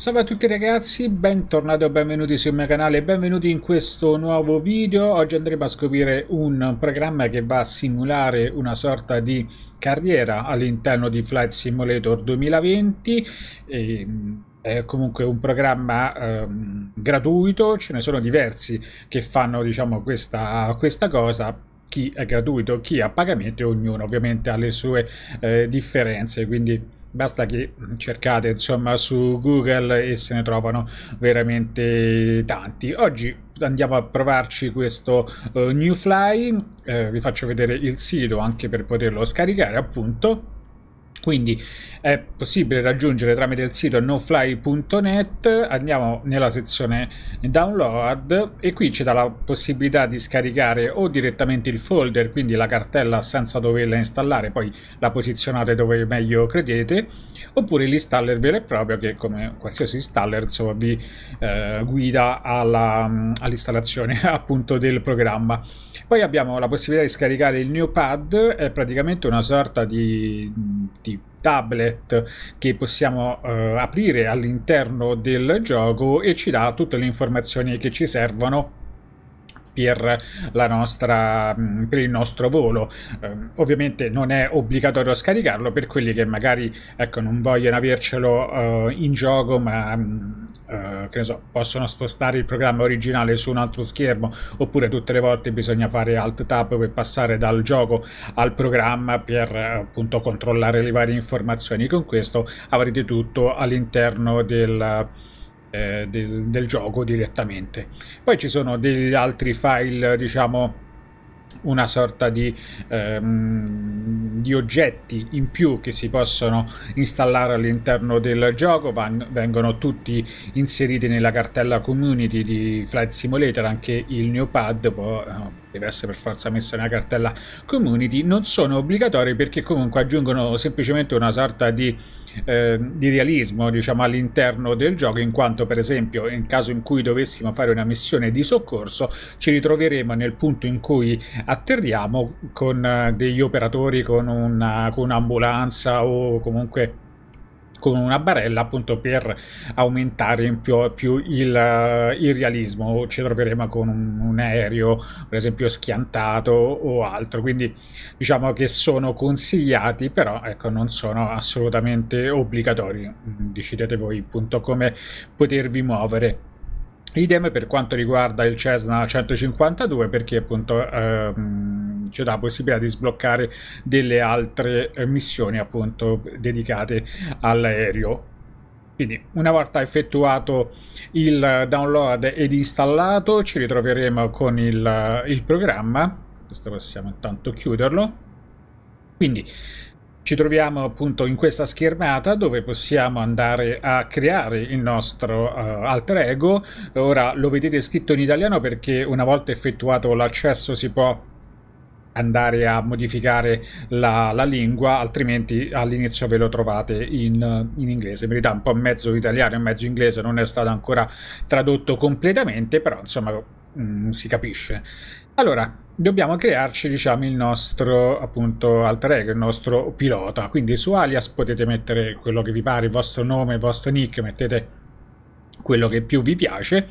Salve a tutti ragazzi, bentornati o benvenuti sul mio canale e benvenuti in questo nuovo video. Oggi andremo a scoprire un programma che va a simulare una sorta di carriera all'interno di Flight Simulator 2020. E mm, è comunque un programma ehm, gratuito, ce ne sono diversi che fanno diciamo, questa, questa cosa, chi è gratuito, chi a pagamento ognuno ovviamente ha le sue eh, differenze, quindi Basta che cercate insomma su Google e se ne trovano veramente tanti. Oggi andiamo a provarci questo uh, eh, New Fly, eh, vi faccio vedere il sito anche per poterlo scaricare appunto quindi è possibile raggiungere tramite il sito nofly.net, andiamo nella sezione download e qui ci dà la possibilità di scaricare o direttamente il folder, quindi la cartella senza doverla installare, poi la posizionate dove meglio credete, oppure l'installer vero e proprio che come qualsiasi installer insomma, vi eh, guida all'installazione all appunto del programma. Poi abbiamo la possibilità di scaricare il new pad è praticamente una sorta di oggetti tablet che possiamo eh, aprire all'interno del gioco e ci dà tutte le informazioni che ci servono per, nostra, mm, per il nostro volo. Um, ovviamente non è obbligatorio scaricarlo per quelli che magari ecco, non vogliono avercelo uh, in gioco, ma um, che ne so, possono spostare il programma originale su un altro schermo oppure tutte le volte bisogna fare alt tab per passare dal gioco al programma per eh, appunto controllare le varie informazioni. Con questo avrete tutto all'interno del eh, del, del, gioco direttamente. Poi ci sono degli altri file, diciamo una sorta di, ehm, di oggetti in più che si possono installare all'interno del gioco Van, vengono tutti inseriti nella cartella community di Flight Simulator anche il Neopad pad può, eh, deve essere per forza messa nella cartella community, non sono obbligatori perché comunque aggiungono semplicemente una sorta di, eh, di realismo diciamo, all'interno del gioco, in quanto per esempio in caso in cui dovessimo fare una missione di soccorso ci ritroveremo nel punto in cui atterriamo con eh, degli operatori, con un'ambulanza un o comunque con una barella appunto per aumentare in più, più il, eh, il, realismo ci troveremo con un, un, aereo per esempio schiantato o altro quindi diciamo che sono consigliati però ecco non sono assolutamente obbligatori decidete voi appunto come potervi muovere idem per quanto riguarda il Cessna 152 perché appunto ehm, c'è la possibilità di sbloccare delle altre eh, missioni appunto dedicate all'aereo quindi una volta effettuato il download ed installato ci ritroveremo con il, il programma questo possiamo intanto chiuderlo quindi ci troviamo appunto in questa schermata dove possiamo andare a creare il nostro uh, alter ego. Ora lo vedete scritto in italiano perché una volta effettuato l'accesso si può andare a modificare la, la lingua, altrimenti all'inizio ve lo trovate in, in, inglese. In verità un po' mezzo italiano e mezzo inglese, non è stato ancora tradotto completamente, però insomma mh, mm, si capisce. Allora, dobbiamo crearci diciamo il nostro appunto alter ego, il nostro pilota, quindi su alias potete mettere quello che vi pare, il vostro nome, il vostro nick, mettete quello che più vi piace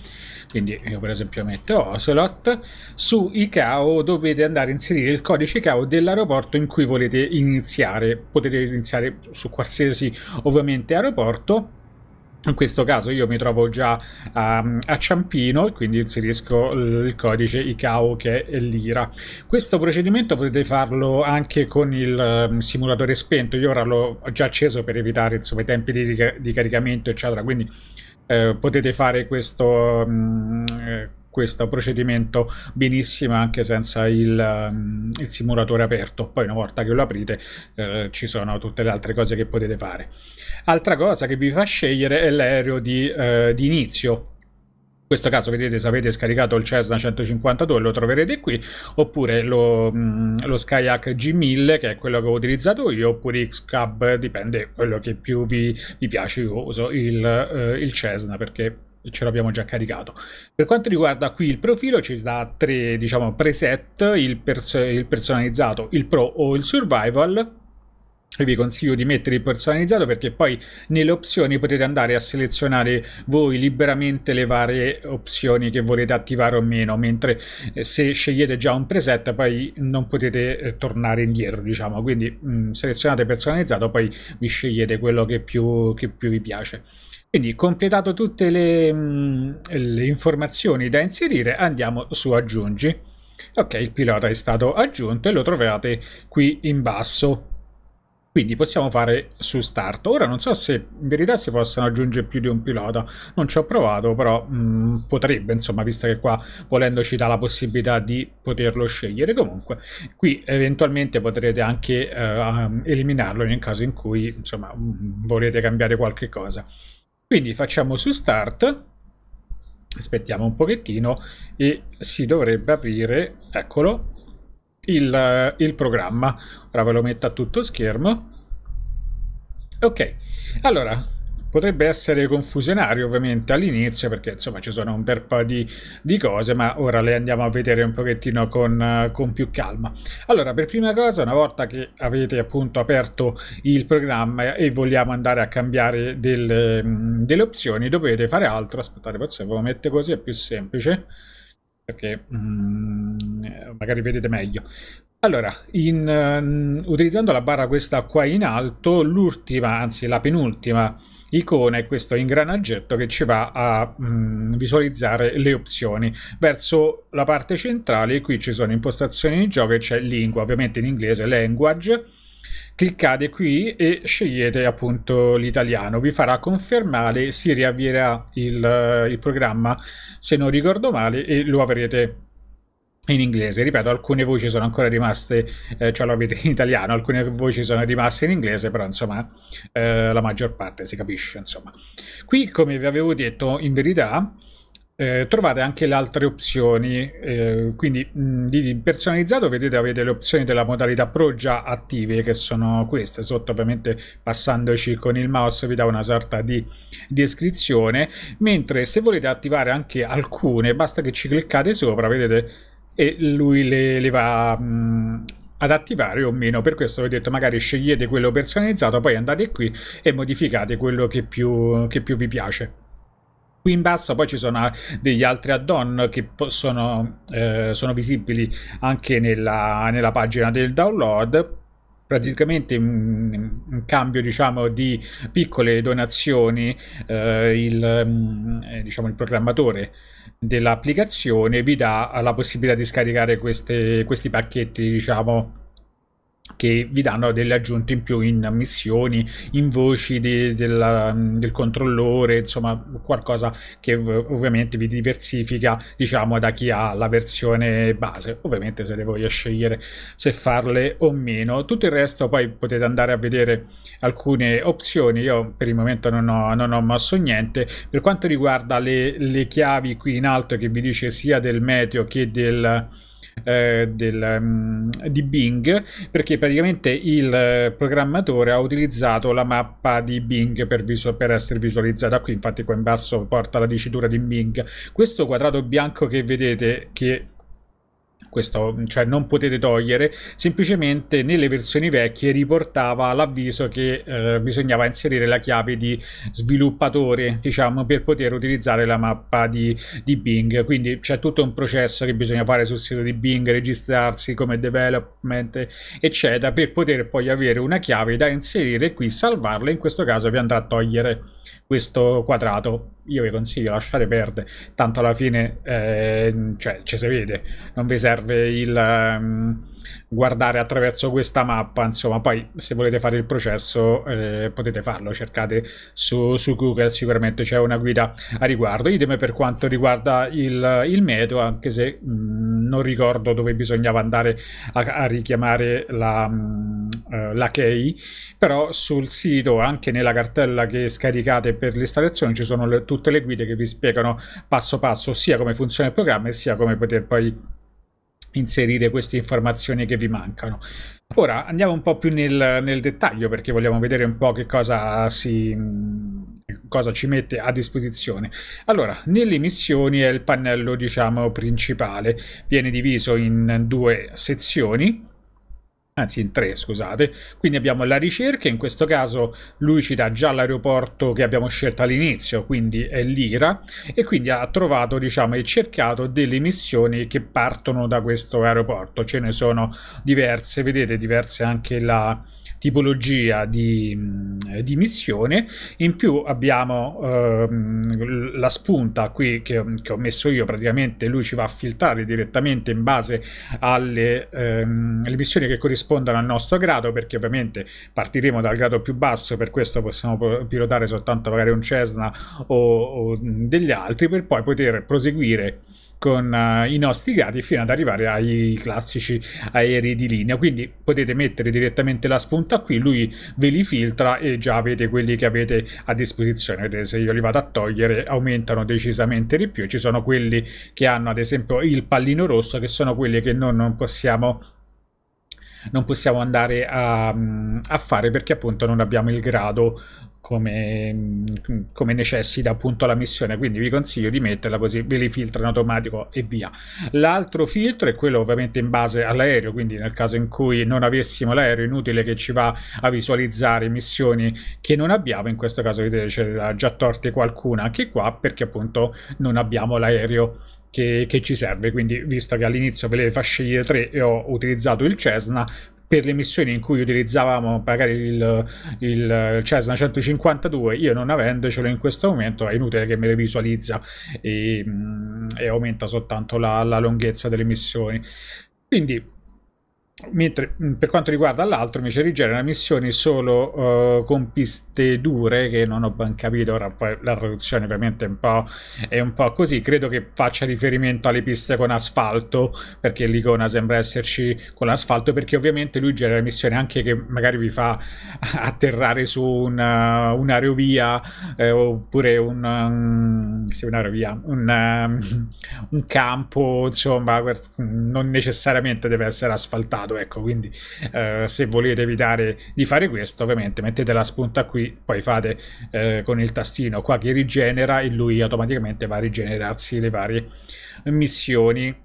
quindi io per esempio metto Ocelot su ICAO dovete andare a inserire il codice ICAO dell'aeroporto in cui volete iniziare potete iniziare su qualsiasi ovviamente aeroporto in questo caso io mi trovo già um, a Ciampino e quindi inserisco il codice ICAO che è l'IRA. Questo procedimento potete farlo anche con il um, simulatore spento, io ora l'ho già acceso per evitare insomma, i tempi di, rica di caricamento eccetera, quindi eh, potete fare questo, mh, mm, eh, questo procedimento benissimo anche senza il, mm, il, simulatore aperto. Poi una volta che lo aprite eh, ci sono tutte le altre cose che potete fare. Altra cosa che vi fa scegliere è l'aereo di, eh, di inizio in questo caso vedete se avete scaricato il Cessna 152 lo troverete qui oppure lo, mh, mm, lo Skyhack G1000 che è quello che ho utilizzato io oppure Xcab dipende quello che più vi, vi piace io uso il, eh, il Cessna perché ce l'abbiamo già caricato. Per quanto riguarda qui il profilo ci dà tre diciamo preset, il, pers il personalizzato, il pro o il survival vi consiglio di mettere il personalizzato perché poi nelle opzioni potete andare a selezionare voi liberamente le varie opzioni che volete attivare o meno, mentre eh, se scegliete già un preset poi non potete eh, tornare indietro, diciamo, quindi mh, mm, selezionate personalizzato, poi vi scegliete quello che più, che più vi piace. Quindi completato tutte le, mh, mm, le informazioni da inserire andiamo su aggiungi. Ok, il pilota è stato aggiunto e lo trovate qui in basso quindi possiamo fare su start. Ora non so se in verità si possano aggiungere più di un pilota, non ci ho provato, però mh, mm, potrebbe, insomma, visto che qua volendo ci dà la possibilità di poterlo scegliere. Comunque, qui eventualmente potrete anche eh, eliminarlo nel caso in cui, insomma, mh, mm, volete cambiare qualche cosa. Quindi facciamo su start, aspettiamo un pochettino e si dovrebbe aprire, eccolo, il, eh, il programma. Ora ve lo metto a tutto schermo. Ok, allora potrebbe essere confusionario ovviamente all'inizio perché insomma ci sono un bel po' di, di, cose ma ora le andiamo a vedere un pochettino con, eh, con, più calma allora per prima cosa una volta che avete appunto aperto il programma e vogliamo andare a cambiare delle, mm, delle opzioni dovete fare altro aspettate forse ve lo metto così è più semplice perché mm, magari vedete meglio. Allora, in, uh, utilizzando la barra questa qua in alto, l'ultima, anzi la penultima icona è questo ingranaggetto che ci va a mm, visualizzare le opzioni. Verso la parte centrale qui ci sono impostazioni di gioco e c'è lingua, ovviamente in inglese language, cliccate qui e scegliete appunto l'italiano vi farà confermare si riavvierà il, eh, il programma se non ricordo male e lo avrete in inglese, ripeto, alcune voci sono ancora rimaste, eh, cioè lo avete in italiano, alcune voci sono rimaste in inglese, però insomma eh, la maggior parte si capisce, insomma. Qui, come vi avevo detto, in verità eh, trovate anche le altre opzioni, eh, quindi mh, mm, di personalizzato vedete avete le opzioni della modalità Pro già attive che sono queste, sotto ovviamente passandoci con il mouse vi dà una sorta di descrizione, mentre se volete attivare anche alcune basta che ci cliccate sopra, vedete, e lui le, le va... Mh, mm, ad attivare o meno. Per questo vi ho detto magari scegliete quello personalizzato, poi andate qui e modificate quello che più, che più vi piace. Qui in basso poi ci sono ah, degli altri add-on che sono, eh, sono visibili anche nella, nella pagina del download praticamente in, cambio diciamo, di piccole donazioni eh, il, mm, eh, diciamo, il, programmatore dell'applicazione vi dà la possibilità di scaricare queste, questi pacchetti diciamo, che vi danno delle aggiunte in più in missioni, in voci di, della, del controllore, insomma qualcosa che ovviamente vi diversifica diciamo da chi ha la versione base, ovviamente se le voglio scegliere se farle o meno, tutto il resto poi potete andare a vedere alcune opzioni, io per il momento non ho, non ho mosso niente, per quanto riguarda le, le chiavi qui in alto che vi dice sia del meteo che del eh, del, mm, di Bing perché praticamente il programmatore ha utilizzato la mappa di Bing per, visu- per essere visualizzata qui infatti qua in basso porta la dicitura di Bing questo quadrato bianco che vedete che questo cioè non potete togliere, semplicemente nelle versioni vecchie riportava l'avviso che eh, bisognava inserire la chiave di sviluppatore, diciamo, per poter utilizzare la mappa di, di Bing. Quindi c'è tutto un processo che bisogna fare sul sito di Bing, registrarsi come development, eccetera, per poter poi avere una chiave da inserire qui, salvarla, in questo caso vi andrà a togliere questo quadrato io vi consiglio lasciare perdere tanto alla fine eh, cioè ci si vede non vi serve il um, guardare attraverso questa mappa insomma poi se volete fare il processo eh, potete farlo cercate su, su google sicuramente c'è una guida a riguardo idem per quanto riguarda il, il meteo anche se mh, mm, non ricordo dove bisognava andare a, a richiamare la, mh, mm, eh, la key però sul sito anche nella cartella che scaricate per l'installazione ci sono le, tutte le guide che vi spiegano passo passo sia come funziona il programma sia come poter poi inserire queste informazioni che vi mancano. Ora andiamo un po' più nel, nel dettaglio perché vogliamo vedere un po' che cosa si cosa ci mette a disposizione. Allora, nelle missioni è il pannello, diciamo, principale. Viene diviso in due sezioni anzi in tre scusate, quindi abbiamo la ricerca, in questo caso lui ci dà già l'aeroporto che abbiamo scelto all'inizio, quindi è l'IRA, e quindi ha trovato diciamo e cercato delle missioni che partono da questo aeroporto, ce ne sono diverse, vedete diverse anche la tipologia di, mm, di missione. In più abbiamo ehm, la spunta qui che, che, ho messo io, praticamente lui ci va a filtrare direttamente in base alle ehm, missioni che corrispondono al nostro grado, perché ovviamente partiremo dal grado più basso, per questo possiamo pilotare soltanto magari un Cessna o, o mm, degli altri, per poi poter proseguire con uh, i nostri gradi fino ad arrivare ai classici aerei di linea quindi potete mettere direttamente la spunta qui lui ve li filtra e già avete quelli che avete a disposizione se io li vado a togliere aumentano decisamente di più ci sono quelli che hanno ad esempio il pallino rosso che sono quelli che noi non possiamo non possiamo andare a, mm, a, fare perché appunto non abbiamo il grado come, mm, come, necessita appunto la missione quindi vi consiglio di metterla così ve li filtra in automatico e via l'altro filtro è quello ovviamente in base all'aereo quindi nel caso in cui non avessimo l'aereo inutile che ci va a visualizzare missioni che non abbiamo in questo caso vedete c'era già torte qualcuna anche qua perché appunto non abbiamo l'aereo che, che, ci serve. Quindi, visto che all'inizio ve le fa scegliere tre e ho utilizzato il Cessna, per le missioni in cui utilizzavamo magari il, il Cessna 152, io non avendocelo in questo momento è inutile che me le visualizza e, mm, e aumenta soltanto la, la, lunghezza delle missioni. Quindi Mentre mm, per quanto riguarda l'altro, invece, rigenera missioni solo uh, con piste dure che non ho ben capito. Ora poi la traduzione ovviamente è un, è un, po', così. Credo che faccia riferimento alle piste con asfalto, perché l'icona sembra esserci con l'asfalto, perché ovviamente lui genera missioni anche che magari vi fa atterrare su una, eh, un'aerovia eh, oppure un, um, sì, un'aerovia, un, um, un campo, insomma, non necessariamente deve essere asfaltato passato. Ecco, quindi eh, se volete evitare di fare questo, ovviamente mettete la spunta qui, poi fate eh, con il tastino qua che rigenera e lui automaticamente va a rigenerarsi le varie missioni.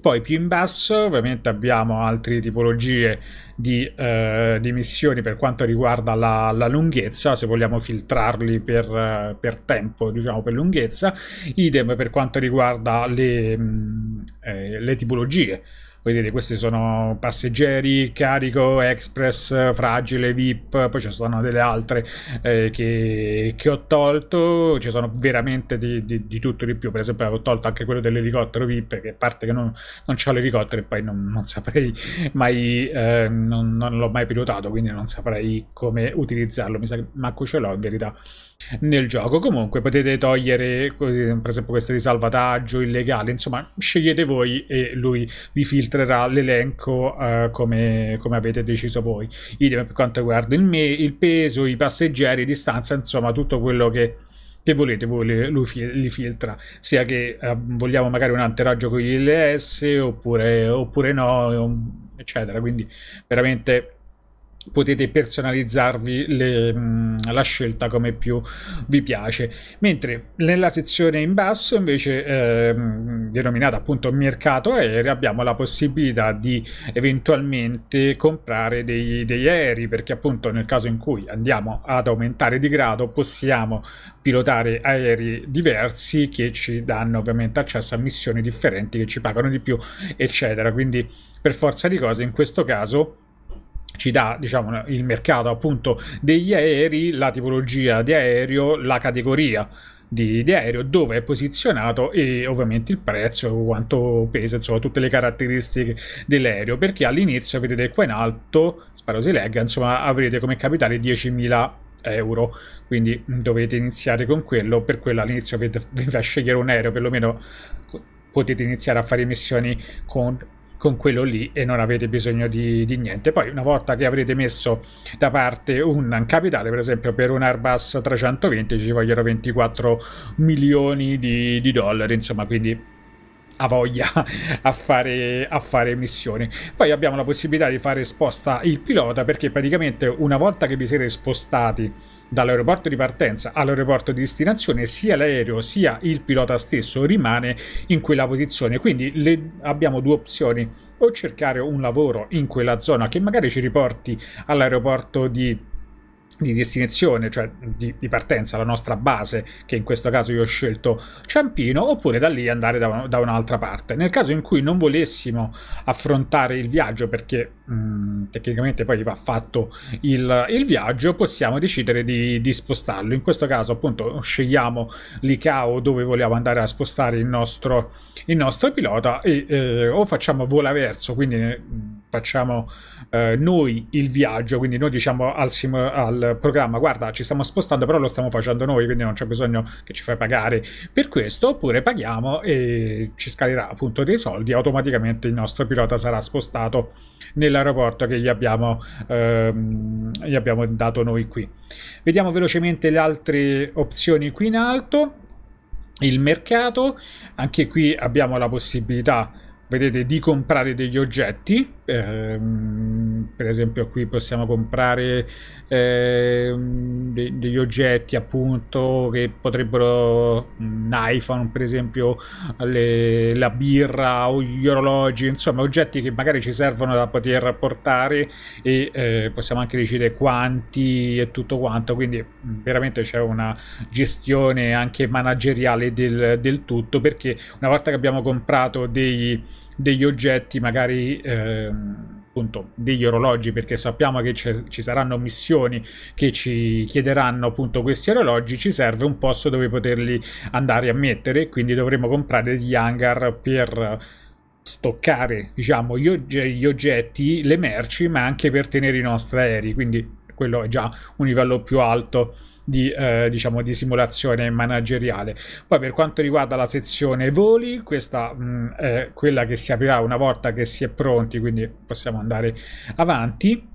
Poi più in basso ovviamente abbiamo altre tipologie di, eh, di missioni per quanto riguarda la, la lunghezza, se vogliamo filtrarli per, per, tempo, diciamo per lunghezza, idem per quanto riguarda le, mh, mm, eh, le tipologie vedete questi sono passeggeri, carico, express, fragile, VIP, poi ci sono delle altre eh, che, che, ho tolto, ci sono veramente di, di, di, tutto di più, per esempio ho tolto anche quello dell'elicottero VIP, che a parte che non, non ho l'elicottero e poi non, non saprei mai, eh, non, non l'ho mai pilotato, quindi non saprei come utilizzarlo, mi sa che manco ce l'ho in verità nel gioco. Comunque potete togliere, per esempio, queste di salvataggio illegale, insomma, scegliete voi e lui vi filtrerà l'elenco uh, come, come, avete deciso voi. Idem per quanto riguarda il, me, il peso, i passeggeri, distanza, insomma, tutto quello che che volete, voi lui li filtra, sia che eh, vogliamo magari un anteraggio con gli LS oppure, oppure no, eccetera. Quindi veramente potete personalizzarvi le, mm, la scelta come più vi piace. Mentre nella sezione in basso, invece, eh, denominata appunto mercato aereo, abbiamo la possibilità di eventualmente comprare dei, degli aerei, perché appunto nel caso in cui andiamo ad aumentare di grado, possiamo pilotare aerei diversi che ci danno ovviamente accesso a missioni differenti che ci pagano di più, eccetera. Quindi per forza di cose in questo caso ci dà diciamo, il mercato appunto degli aerei, la tipologia di aereo, la categoria. Di, di, aereo, dove è posizionato e ovviamente il prezzo, quanto pesa, insomma, tutte le caratteristiche dell'aereo. Perché all'inizio, vedete qua in alto, spero si legga, insomma, avrete come capitale 10.000 euro quindi mm, dovete iniziare con quello per quello all'inizio vi fa scegliere un aereo perlomeno potete iniziare a fare missioni con con quello lì e non avete bisogno di, di niente. Poi una volta che avrete messo da parte un capitale, per esempio per un Airbus 320 ci vogliono 24 milioni di, di dollari, insomma, quindi ha voglia a fare, a fare missioni. Poi abbiamo la possibilità di fare sposta il pilota perché praticamente una volta che vi siete spostati dall'aeroporto di partenza all'aeroporto di destinazione, sia l'aereo sia il pilota stesso rimane in quella posizione. Quindi le, abbiamo due opzioni: o cercare un lavoro in quella zona che magari ci riporti all'aeroporto di partenza di destinazione, cioè di, di, partenza, la nostra base, che in questo caso io ho scelto Ciampino, oppure da lì andare da, un, da un'altra parte. Nel caso in cui non volessimo affrontare il viaggio perché Mm, tecnicamente poi va fatto il, il viaggio, possiamo decidere di, di, spostarlo. In questo caso appunto scegliamo l'ICAO dove vogliamo andare a spostare il nostro, il nostro pilota e, eh, o facciamo vola verso, quindi eh, facciamo eh, noi il viaggio, quindi noi diciamo al, sim- al, programma guarda ci stiamo spostando però lo stiamo facendo noi quindi non c'è bisogno che ci fai pagare per questo oppure paghiamo e ci scalerà appunto dei soldi automaticamente il nostro pilota sarà spostato nella dell'aeroporto che gli abbiamo, ehm, gli abbiamo dato noi qui. Vediamo velocemente le altre opzioni qui in alto. Il mercato, anche qui abbiamo la possibilità, vedete, di comprare degli oggetti Ehm, per esempio qui possiamo comprare ehm, de degli oggetti appunto che potrebbero un mhmm, iPhone per esempio le, la birra o gli orologi insomma oggetti che magari ci servono da poter portare e eh, possiamo anche decidere quanti e tutto quanto quindi mhmm, veramente c'è una gestione anche manageriale del, del tutto perché una volta che abbiamo comprato dei degli oggetti magari eh, appunto degli orologi perché sappiamo che ci saranno missioni che ci chiederanno appunto questi orologi ci serve un posto dove poterli andare a mettere quindi dovremo comprare degli hangar per stoccare diciamo gli, og gli oggetti le merci ma anche per tenere i nostri aerei quindi quello è già un livello più alto di, eh, diciamo, di simulazione manageriale. Poi per quanto riguarda la sezione voli, questa mh, mm, è quella che si aprirà una volta che si è pronti, quindi possiamo andare avanti.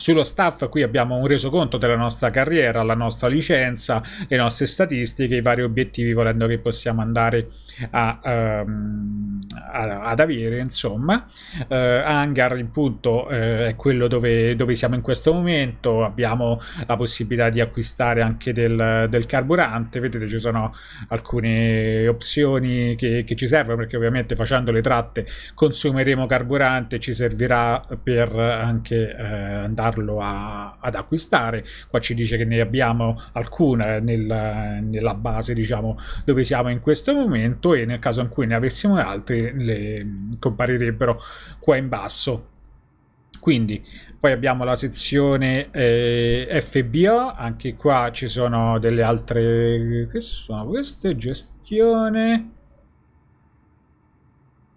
Sullo staff qui abbiamo un resoconto della nostra carriera, la nostra licenza, le nostre statistiche, i vari obiettivi volendo che possiamo andare a, ehm, a, ad avere, insomma. Eh, hangar appunto eh, è quello dove, dove, siamo in questo momento, abbiamo la possibilità di acquistare anche del, del carburante, vedete ci sono alcune opzioni che, che, ci servono perché ovviamente facendo le tratte consumeremo carburante, ci servirà per anche eh, andare aiutarlo a, ad acquistare. Qua ci dice che ne abbiamo alcune nel, nella base, diciamo, dove siamo in questo momento e nel caso in cui ne avessimo altre le comparirebbero qua in basso. Quindi poi abbiamo la sezione eh, FBO, anche qua ci sono delle altre che sono queste gestione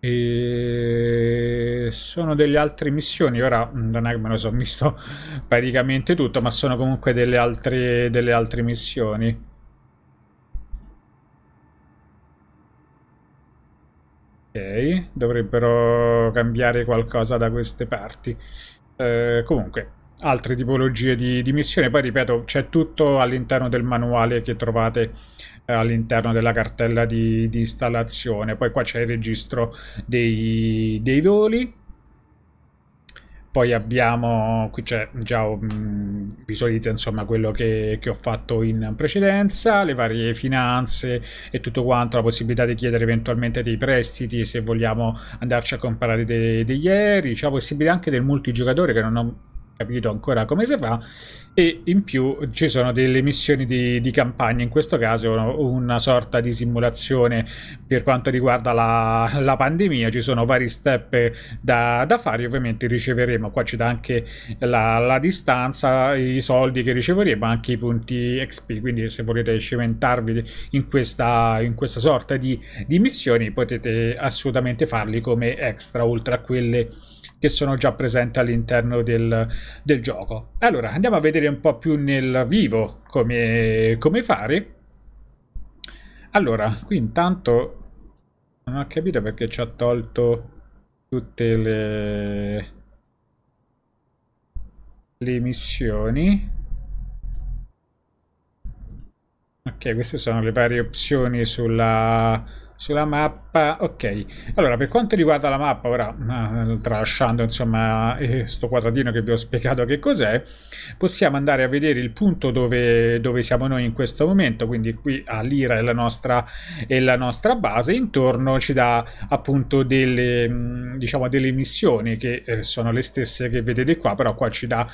e sono delle altre missioni. Ora mm, non è che me lo sono visto praticamente tutto, ma sono comunque delle altre, delle altre missioni. Ok, dovrebbero cambiare qualcosa da queste parti. Eh, comunque, altre tipologie di, di missioni. Poi ripeto, c'è tutto all'interno del manuale che trovate eh, all'interno della cartella di, di, installazione. Poi qua c'è il registro dei, dei voli. Poi abbiamo, qui c'è già mh, mm, visualizza insomma quello che, che, ho fatto in precedenza, le varie finanze e tutto quanto, la possibilità di chiedere eventualmente dei prestiti se vogliamo andarci a comprare dei, degli aerei, c'è la possibilità anche del multigiocatore che non ho capito ancora come si fa e in più ci sono delle missioni di, di campagna in questo caso una sorta di simulazione per quanto riguarda la, la pandemia ci sono vari step da, da, fare ovviamente riceveremo qua ci dà anche la, la, distanza i soldi che riceveremo anche i punti XP quindi se volete cimentarvi in questa, in questa sorta di, di missioni potete assolutamente farli come extra oltre a quelle che sono già presenti all'interno del, del gioco. Allora andiamo a vedere un po' più nel vivo come, come fare. Allora, qui intanto non ho capito perché ci ha tolto tutte le, le missioni. Ok, queste sono le varie opzioni sulla sulla mappa ok allora per quanto riguarda la mappa ora eh, tralasciando insomma eh, sto quadratino che vi ho spiegato che cos'è possiamo andare a vedere il punto dove, dove siamo noi in questo momento quindi qui a Lira è la nostra, è la nostra base intorno ci dà appunto delle mm, diciamo delle missioni che eh, sono le stesse che vedete qua però qua ci dà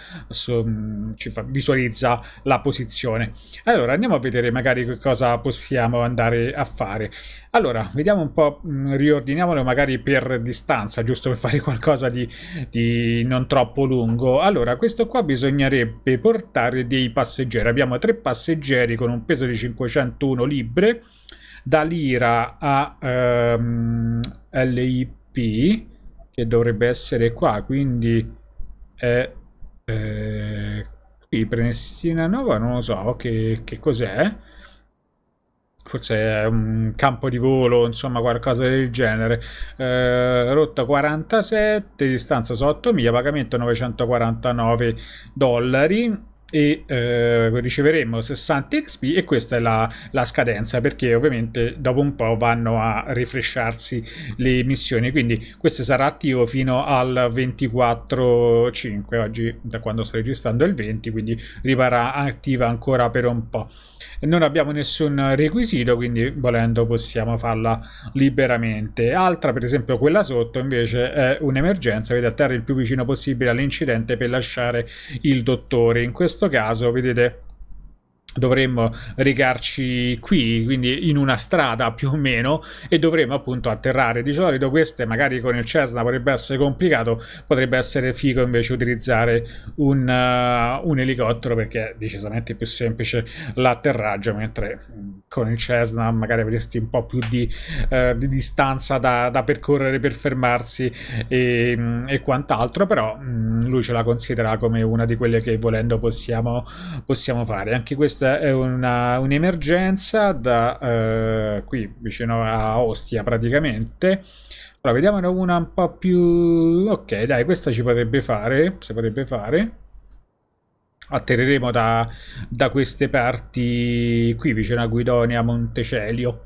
mm, ci fa, visualizza la posizione allora andiamo a vedere magari che cosa possiamo andare a fare allora allora, vediamo un po', mm, riordiniamolo magari per distanza, giusto per fare qualcosa di, di, non troppo lungo. Allora, questo qua bisognerebbe portare dei passeggeri. Abbiamo tre passeggeri con un peso di 501 libbre, da Lira a ehm, LIP, che dovrebbe essere qua, quindi è... Eh, qui Prenestina Nova, non lo so che, che cos'è forse è un campo di volo, insomma qualcosa del genere. Eh, rotta 47, distanza su miglia, pagamento 949 dollari e eh, riceveremo 60 XP e questa è la, la, scadenza perché ovviamente dopo un po' vanno a rifresciarsi le missioni quindi questo sarà attivo fino al 24.5 oggi da quando sto registrando è il 20 quindi rimarrà attiva ancora per un po' non abbiamo nessun requisito quindi volendo possiamo farla liberamente altra per esempio quella sotto invece è un'emergenza dovete atterrare il più vicino possibile all'incidente per lasciare il dottore in questo questo caso vedete dovremmo rigarci qui, quindi in una strada più o meno, e dovremmo appunto atterrare. Di solito queste magari con il Cessna potrebbe essere complicato, potrebbe essere figo invece utilizzare un, uh, un elicottero perché è decisamente più semplice l'atterraggio, mentre con il Cessna magari avresti un po' più di, uh, di distanza da, da, percorrere per fermarsi e, mm, e quant'altro, però mh, mm, lui ce la considera come una di quelle che volendo possiamo, possiamo fare. Anche questa questa è una, un'emergenza da eh, qui vicino a Ostia praticamente. Allora, vediamone una un po' più... Ok, dai, questa ci potrebbe fare, si potrebbe fare. Atterreremo da, da queste parti qui vicino a Guidonia, Montecelio.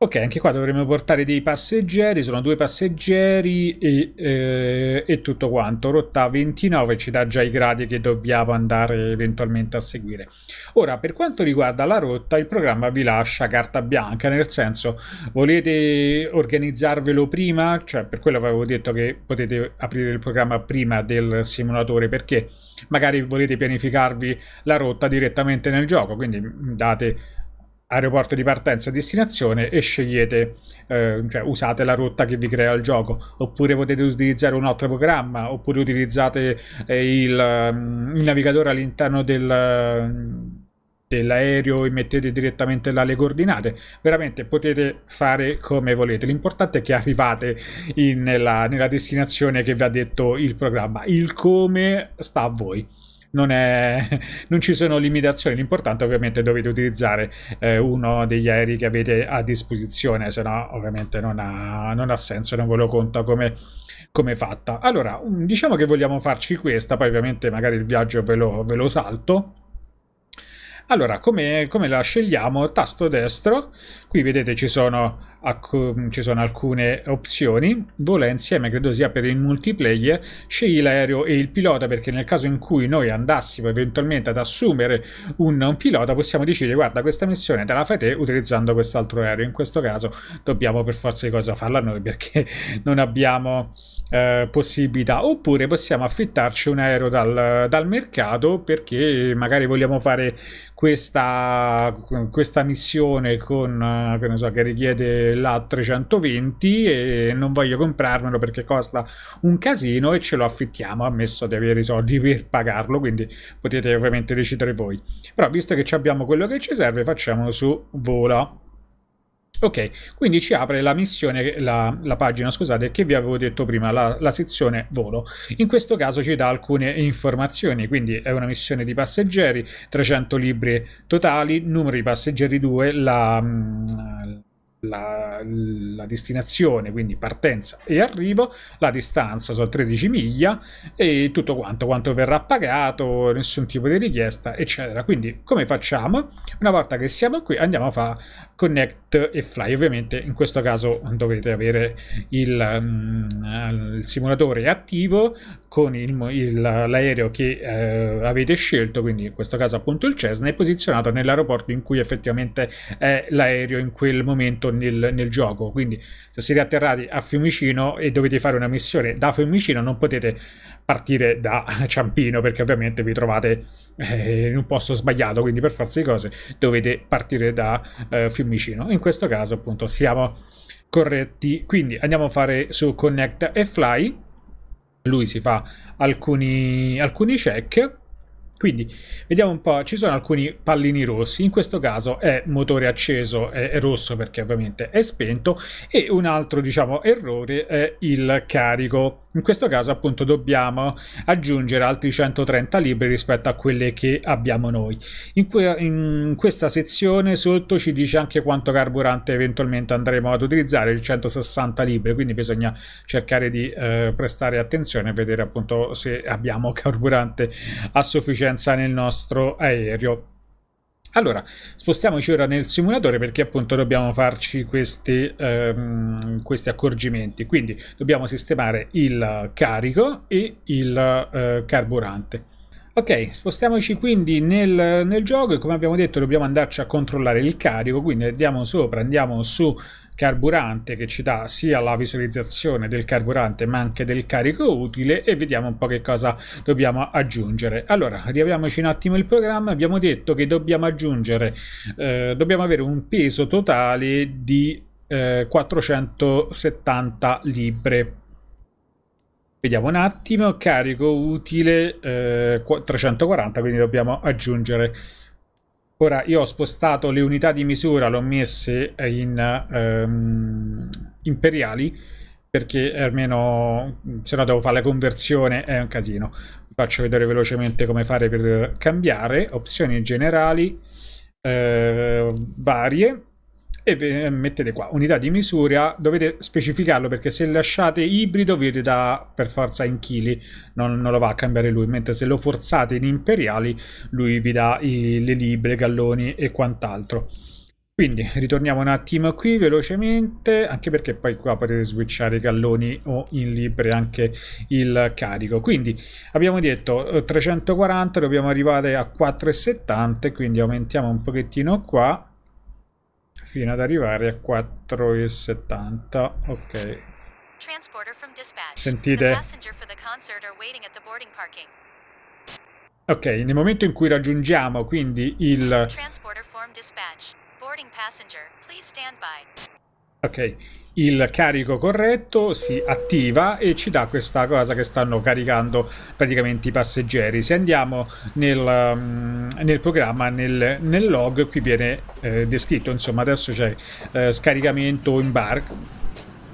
Ok, anche qua dovremmo portare dei passeggeri, sono due passeggeri e, eh, e, tutto quanto. Rotta 29 ci dà già i gradi che dobbiamo andare eventualmente a seguire. Ora, per quanto riguarda la rotta, il programma vi lascia carta bianca, nel senso volete organizzarvelo prima? Cioè, per quello avevo detto che potete aprire il programma prima del simulatore, perché magari volete pianificarvi la rotta direttamente nel gioco, quindi date aeroporto di partenza e destinazione e scegliete, eh, cioè usate la rotta che vi crea il gioco, oppure potete utilizzare un altro programma, oppure utilizzate eh, il, mm, il, navigatore all'interno del, dell'aereo e mettete direttamente là le coordinate. Veramente potete fare come volete. L'importante è che arrivate in, nella, nella destinazione che vi ha detto il programma. Il come sta a voi non, è, non ci sono limitazioni. L'importante ovviamente dovete utilizzare eh, uno degli aerei che avete a disposizione, se no ovviamente non ha, non ha senso, non ve lo conta come, come fatta. Allora, diciamo che vogliamo farci questa, poi ovviamente magari il viaggio ve lo, ve lo salto. Allora, come, come la scegliamo? Tasto destro, qui vedete ci sono, ci sono alcune opzioni. Vola insieme, credo sia per il multiplayer, scegli l'aereo e il pilota perché nel caso in cui noi andassimo eventualmente ad assumere un, un pilota possiamo decidere guarda questa missione te la fai te utilizzando quest'altro aereo. In questo caso dobbiamo per forza di cosa farla noi perché non abbiamo... Eh, possibilità oppure possiamo affittarci un aereo dal, dal, mercato perché magari vogliamo fare questa, questa missione con, eh, che, ne so, che richiede la 320 e non voglio comprarmelo perché costa un casino e ce lo affittiamo ammesso di avere i soldi per pagarlo quindi potete ovviamente decidere voi però visto che abbiamo quello che ci serve facciamolo su vola Ok, quindi ci apre la missione, la, la, pagina, scusate, che vi avevo detto prima, la, la, sezione volo. In questo caso ci dà alcune informazioni, quindi è una missione di passeggeri, 300 libri totali, numero di passeggeri 2, la, mm, la, la, destinazione, quindi partenza e arrivo, la distanza sono 13 miglia e tutto quanto, quanto verrà pagato, nessun tipo di richiesta, eccetera. Quindi come facciamo? Una volta che siamo qui andiamo a fare connect e fly. Ovviamente in questo caso dovete avere il, mm, il simulatore attivo con l'aereo che eh, avete scelto, quindi in questo caso appunto il Cessna, è posizionato nell'aeroporto in cui effettivamente è l'aereo in quel momento tutto nel, nel, gioco. Quindi, se siete atterrati a Fiumicino e dovete fare una missione da Fiumicino, non potete partire da Ciampino perché ovviamente vi trovate eh, in un posto sbagliato. Quindi, per forza di cose, dovete partire da eh, Fiumicino. In questo caso, appunto, siamo corretti. Quindi, andiamo a fare su Connect e Fly. Lui si fa alcuni, alcuni check quindi vediamo un po', ci sono alcuni pallini rossi, in questo caso è motore acceso, è, è rosso perché ovviamente è spento e un altro diciamo errore è il carico in questo caso appunto dobbiamo aggiungere altri 130 libri rispetto a quelle che abbiamo noi. In, que in, questa sezione sotto ci dice anche quanto carburante eventualmente andremo ad utilizzare, 160 libri, quindi bisogna cercare di eh, prestare attenzione e vedere appunto se abbiamo carburante a sufficienza nel nostro aereo. Allora, spostiamoci ora nel simulatore perché appunto dobbiamo farci questi, ehm, questi accorgimenti. Quindi dobbiamo sistemare il carico e il eh, carburante. Ok, spostiamoci quindi nel, nel, gioco e come abbiamo detto dobbiamo andarci a controllare il carico, quindi andiamo sopra, andiamo su carburante che ci dà sia la visualizzazione del carburante ma anche del carico utile e vediamo un po' che cosa dobbiamo aggiungere. Allora, riaviamoci un attimo il programma, abbiamo detto che dobbiamo aggiungere, eh, dobbiamo avere un peso totale di eh, 470 libbre Vediamo un attimo, carico utile eh, 340, quindi dobbiamo aggiungere Ora io ho spostato le unità di misura, le ho messe in ehm, imperiali perché almeno se no devo fare la conversione è un casino. Vi faccio vedere velocemente come fare per cambiare. Opzioni generali, eh, varie e eh, mettete qua unità di misura dovete specificarlo perché se lasciate ibrido vi dà per forza in chili non, non, lo va a cambiare lui mentre se lo forzate in imperiali lui vi dà i, le libre, galloni e quant'altro quindi ritorniamo un attimo qui velocemente anche perché poi qua potete switchare i galloni o in libre anche il carico quindi abbiamo detto 340 eh, dobbiamo arrivare a 470 quindi aumentiamo un pochettino qua fino ad arrivare a 4,70. Ok. Sentite. Ok, nel momento in cui raggiungiamo quindi il... Ok, il carico corretto si attiva e ci dà questa cosa che stanno caricando praticamente i passeggeri. Se andiamo nel, mm, nel programma, nel, nel, log, qui viene eh, descritto, insomma adesso c'è eh, scaricamento in barca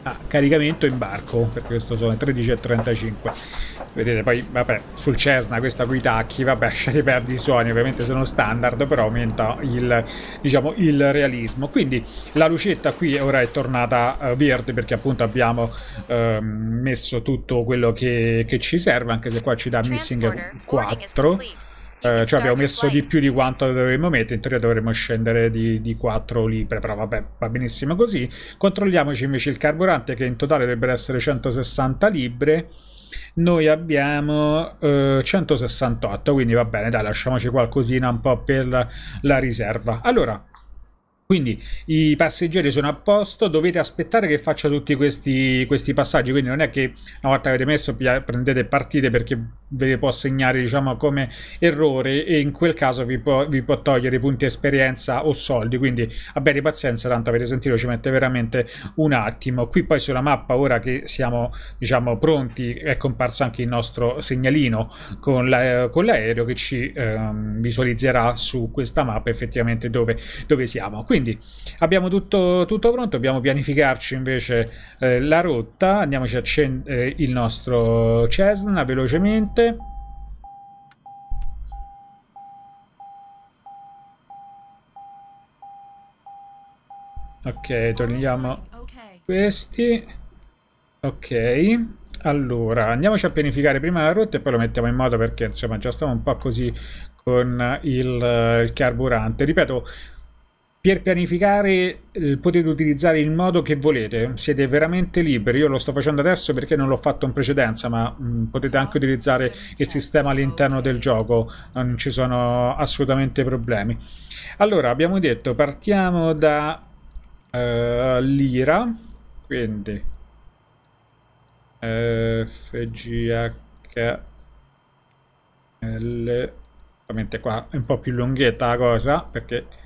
a caricamento e imbarco, perché questo sono 13.35. Vedete, poi vabbè, sul Cessna questa qui tacchi, vabbè, ce li perdi i suoni, ovviamente sono standard, però aumenta il, diciamo, il realismo. Quindi la lucetta qui ora è tornata uh, verde perché appunto abbiamo uh, messo tutto quello che, che, ci serve, anche se qua ci dà Missing 4. Eh, cioè abbiamo messo di più di quanto dovremmo mettere, in teoria dovremmo scendere di, di 4 libre, però vabbè, va benissimo così. Controlliamoci invece il carburante che in totale dovrebbero essere 160 libre noi abbiamo eh, 168 quindi va bene dai lasciamoci qualcosina un po' per la riserva allora quindi i passeggeri sono a posto dovete aspettare che faccia tutti questi, questi passaggi quindi non è che una volta avete messo prendete e partite perché ve le può segnare diciamo come errore e in quel caso vi può, vi può togliere punti esperienza o soldi quindi abbiate pazienza tanto avete sentito ci mette veramente un attimo qui poi sulla mappa ora che siamo diciamo pronti è comparso anche il nostro segnalino con, l'aereo che ci ehm, visualizzerà su questa mappa effettivamente dove, dove siamo quindi quindi abbiamo tutto, tutto pronto, dobbiamo pianificarci invece eh, la rotta. Andiamoci a accendere eh, il nostro Cessna velocemente. Ok, togliamo questi. Ok. Allora, andiamoci a pianificare prima la rotta e poi lo mettiamo in moto perché insomma già stiamo un po' così con il, eh, il carburante. Ripeto, per pianificare eh, potete utilizzare il modo che volete, siete veramente liberi, io lo sto facendo adesso perché non l'ho fatto in precedenza, ma mh, mm, potete anche utilizzare il sistema all'interno del gioco, non ci sono assolutamente problemi. Allora, abbiamo detto, partiamo da uh, eh, l'IRA, quindi FGHL, ovviamente qua è un po' più lunghetta la cosa perché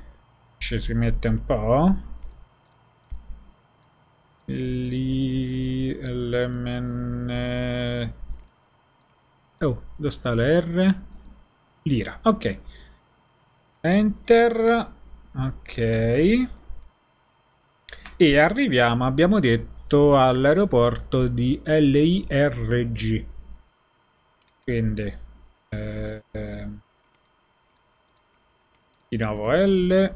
ci si mette un po' lì l'mn oh dove sta la r lira ok enter ok e arriviamo abbiamo detto all'aeroporto di LIRG quindi eh, ehm, di nuovo L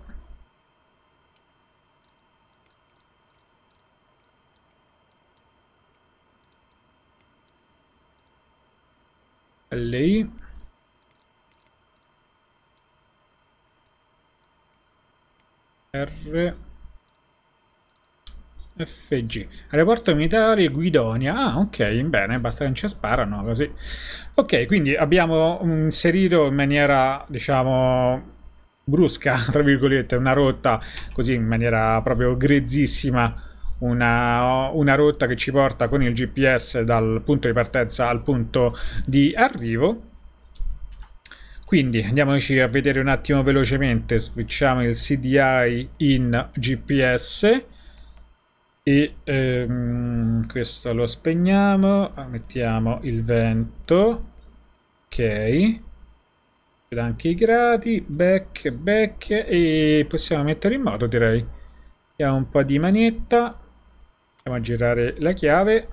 lei R FG aeroporto militare Guidonia ah ok bene basta che non ci sparano così ok quindi abbiamo inserito in maniera diciamo brusca tra virgolette una rotta così in maniera proprio grezzissima una, una rotta che ci porta con il GPS dal punto di partenza al punto di arrivo. Quindi andiamoci a vedere un attimo velocemente, switchiamo il CDI in GPS e ehm, questo lo spegniamo, ah, mettiamo il vento, ok, anche i gradi, back, back e possiamo mettere in moto direi. Abbiamo un po' di manetta, Andiamo a girare la chiave.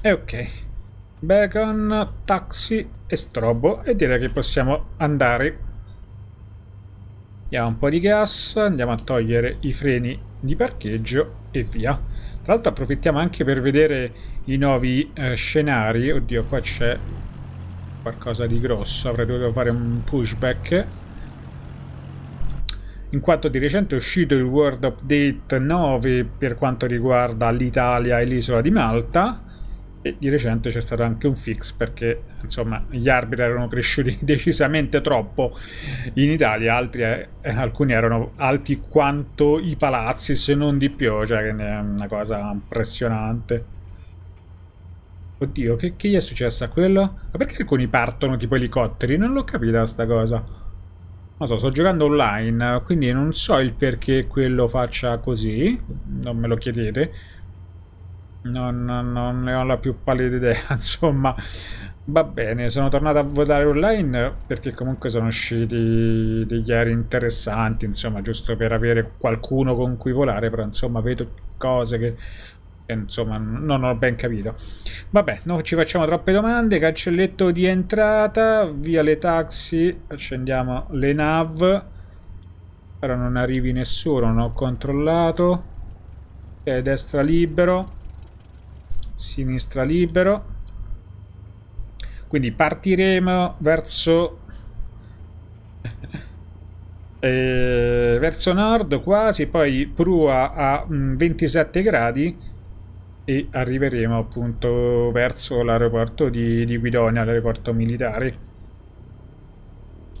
E ok. Bacon, taxi e strobo e direi che possiamo andare. Diamo un po' di gas, andiamo a togliere i freni di parcheggio e via. Tra l'altro approfittiamo anche per vedere i nuovi eh, scenari. Oddio, qua c'è qualcosa di grosso, avrei dovuto fare un pushback in quanto di recente è uscito il World Update 9 per quanto riguarda l'Italia e l'isola di Malta e di recente c'è stato anche un fix perché insomma gli arbitri erano cresciuti decisamente troppo in Italia, altri, eh, alcuni erano alti quanto i palazzi se non di più, cioè che è una cosa impressionante. Oddio, che, che gli è successo a quello? Ma perché alcuni partono tipo elicotteri? Non l'ho capita sta cosa non so, sto giocando online, quindi non so il perché quello faccia così, non me lo chiedete. Non, non, non ne ho la più pallida idea, insomma. Va bene, sono tornato a votare online perché comunque sono usciti degli aerei interessanti, insomma, giusto per avere qualcuno con cui volare, però insomma vedo cose che eh, insomma non ho ben capito vabbè non ci facciamo troppe domande cancelletto di entrata via le taxi accendiamo le nav però non arrivi nessuno non ho controllato eh, destra libero sinistra libero quindi partiremo verso eh, verso nord quasi poi prua a mh, mm, 27 gradi e arriveremo appunto verso l'aeroporto di, di Guidonia, l'aeroporto militare.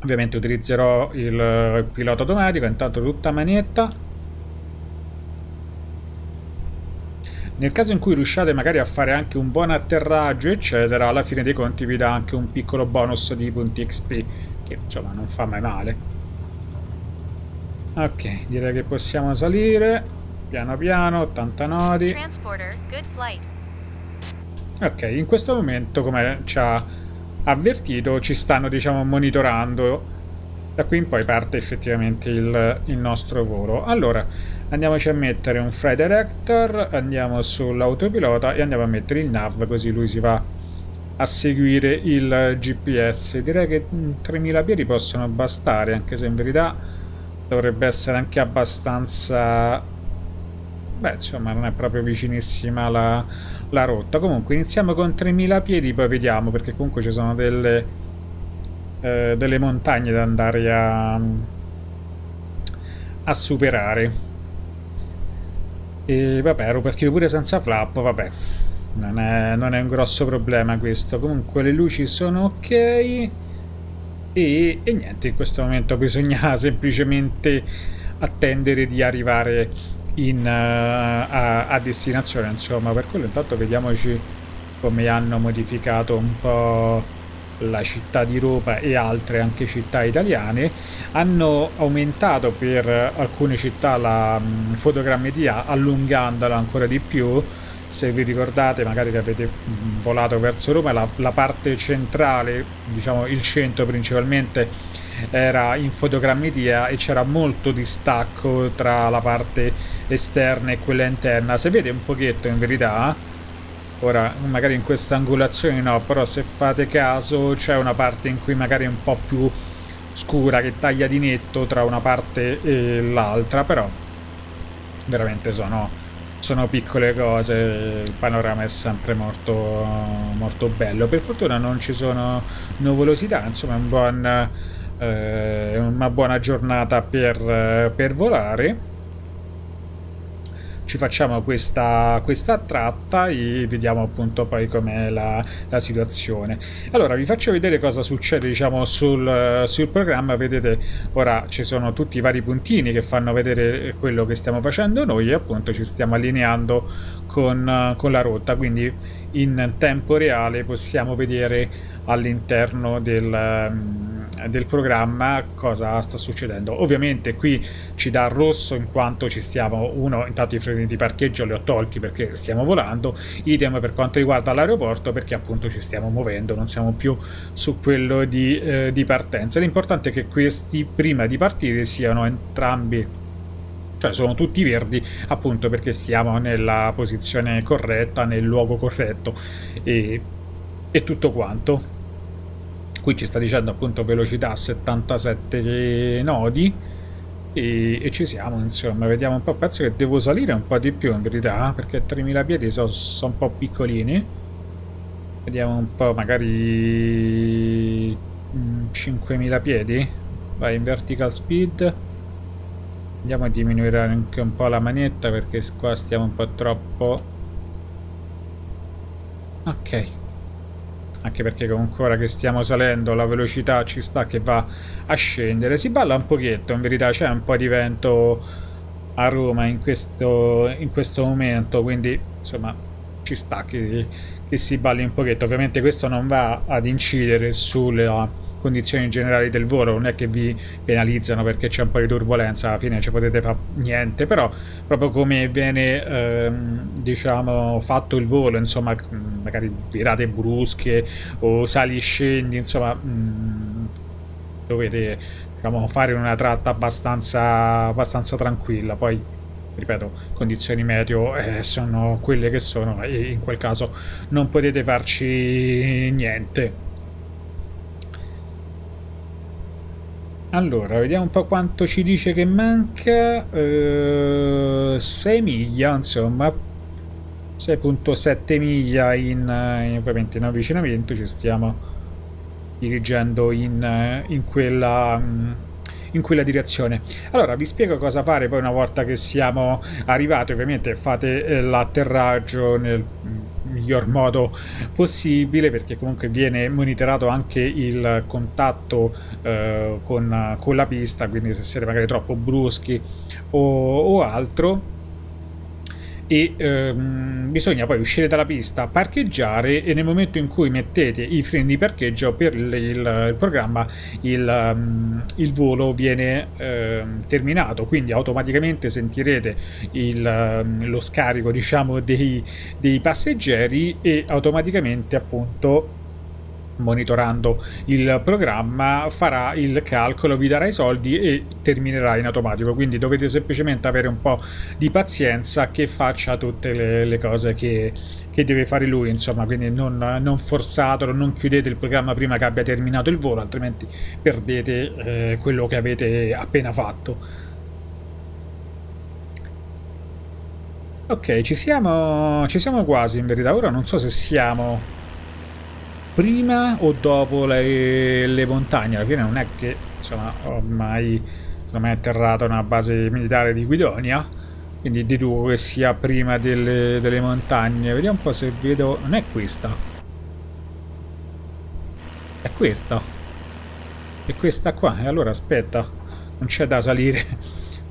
Ovviamente utilizzerò il pilota automatico, intanto tutta manetta. Nel caso in cui riusciate magari a fare anche un buon atterraggio eccetera, alla fine dei conti vi dà anche un piccolo bonus di punti XP, che insomma non fa mai male. Ok, direi che possiamo salire. Piano piano, 80 nodi. Ok, in questo momento, come ci ha avvertito, ci stanno, diciamo, monitorando. Da qui in poi parte effettivamente il, il nostro volo. Allora, andiamoci a mettere un fly director, andiamo sull'autopilota e andiamo a mettere il nav, così lui si va a seguire il GPS. Direi che 3000 mm, piedi possono bastare, anche se in verità dovrebbe essere anche abbastanza Beh, insomma, non è proprio vicinissima la, la rotta. Comunque, iniziamo con 3000 piedi, poi vediamo, perché comunque ci sono delle, eh, delle montagne da andare a, a superare. E vabbè, ero partito pure senza flap, vabbè. Non è, non è un grosso problema questo. Comunque le luci sono ok. E, e, niente, in questo momento bisogna semplicemente attendere di arrivare in, uh, a, a, destinazione insomma per quello intanto vediamoci come hanno modificato un po' la città di Roma e altre anche città italiane hanno aumentato per alcune città la mh, mm, fotogrammetria allungandola ancora di più se vi ricordate magari che avete mm, volato verso Roma la, la parte centrale diciamo il centro principalmente era in fotogrammetria e c'era molto distacco tra la parte esterna e quella interna. Se vede un pochetto in verità, ora magari in questa angolazione no, però se fate caso c'è una parte in cui magari è un po' più scura che taglia di netto tra una parte e l'altra, però veramente sono sono piccole cose, il panorama è sempre molto, molto bello. Per fortuna non ci sono nuvolosità, insomma è un buon eh, una buona giornata per, eh, per volare ci facciamo questa, questa, tratta e vediamo appunto poi com'è la, la, situazione. Allora vi faccio vedere cosa succede diciamo sul, sul, programma, vedete ora ci sono tutti i vari puntini che fanno vedere quello che stiamo facendo noi e appunto ci stiamo allineando con, con la rotta, quindi in tempo reale possiamo vedere all'interno del del programma cosa sta succedendo. Ovviamente qui ci dà rosso in quanto ci stiamo, uno, intanto i freni di parcheggio li ho tolti perché stiamo volando, idem per quanto riguarda l'aeroporto perché appunto ci stiamo muovendo, non siamo più su quello di, eh, di partenza. L'importante è che questi prima di partire siano entrambi cioè sono tutti verdi appunto perché siamo nella posizione corretta, nel luogo corretto e, e tutto quanto qui ci sta dicendo appunto velocità 77 nodi e, e, ci siamo insomma vediamo un po' penso che devo salire un po' di più in verità perché 3000 piedi sono so un po' piccolini vediamo un po' magari 5000 mm, piedi vai in vertical speed andiamo a diminuire anche un po' la manetta perché qua stiamo un po' troppo ok anche perché comunque ora che stiamo salendo la velocità ci sta che va a scendere. Si balla un pochetto, in verità c'è un po' di vento a Roma in questo, in questo momento, quindi insomma ci sta che, che si balli un pochetto. Ovviamente questo non va ad incidere sulla condizioni generali del volo, non è che vi penalizzano perché c'è un po' di turbolenza, alla fine ci potete fare niente, però proprio come viene ehm, diciamo fatto il volo, insomma, magari virate brusche o sali e scendi, insomma, mh, mm, dovete diciamo, fare una tratta abbastanza, abbastanza tranquilla, poi ripeto, condizioni meteo eh, sono quelle che sono e in quel caso non potete farci niente. Allora, vediamo un po' quanto ci dice che manca. Eh, 6 miglia, insomma. 6.7 miglia in, eh, in, ovviamente in avvicinamento, ci stiamo dirigendo in, eh, in quella... Mm, in quella direzione. Allora vi spiego cosa fare poi una volta che siamo arrivati, ovviamente fate eh, l'atterraggio nel mm, miglior modo possibile perché comunque viene monitorato anche il contatto eh, con, con, la pista quindi se siete magari troppo bruschi o, o altro e ehm, bisogna poi uscire dalla pista, parcheggiare e nel momento in cui mettete i freni di parcheggio per il, il, il programma il, um, il, volo viene ehm, terminato, quindi automaticamente sentirete um, lo scarico diciamo dei, dei passeggeri e automaticamente appunto monitorando il programma farà il calcolo, vi darà i soldi e terminerà in automatico. Quindi dovete semplicemente avere un po' di pazienza che faccia tutte le, le cose che, che, deve fare lui. Insomma, quindi non, non, forzatelo, non chiudete il programma prima che abbia terminato il volo, altrimenti perdete eh, quello che avete appena fatto. Ok, ci siamo, ci siamo quasi in verità. Ora non so se siamo prima o dopo le, le montagne? Alla fine non è che insomma, mai insomma, è una base militare di Guidonia, quindi deduco che sia prima delle, delle montagne. Vediamo un po' se vedo... non è questa. È questa. È questa qua. E allora aspetta, non c'è da salire.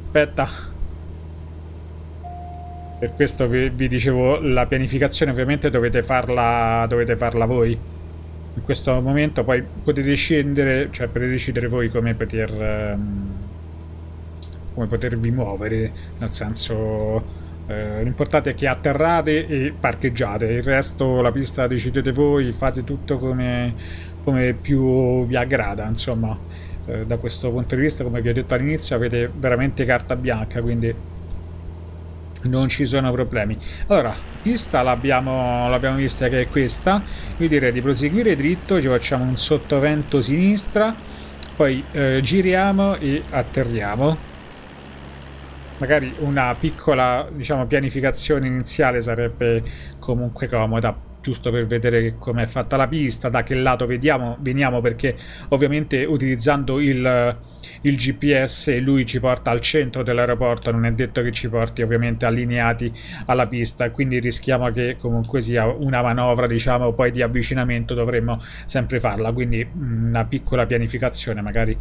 Aspetta per questo vi, vi, dicevo la pianificazione ovviamente dovete farla, dovete farla voi in questo momento poi potete scendere cioè potete decidere voi come poter um, come potervi muovere nel senso eh, l'importante è che atterrate e parcheggiate il resto la pista decidete voi fate tutto come, come più vi aggrada insomma eh, da questo punto di vista come vi ho detto all'inizio avete veramente carta bianca quindi non ci sono problemi allora pista l'abbiamo vista che è questa io direi di proseguire dritto ci facciamo un sottovento sinistra poi eh, giriamo e atterriamo magari una piccola diciamo pianificazione iniziale sarebbe comunque comoda giusto per vedere com'è fatta la pista, da che lato vediamo, veniamo, perché ovviamente utilizzando il, il GPS lui ci porta al centro dell'aeroporto, non è detto che ci porti ovviamente allineati alla pista, quindi rischiamo che comunque sia una manovra, diciamo, poi di avvicinamento dovremmo sempre farla, quindi una piccola pianificazione magari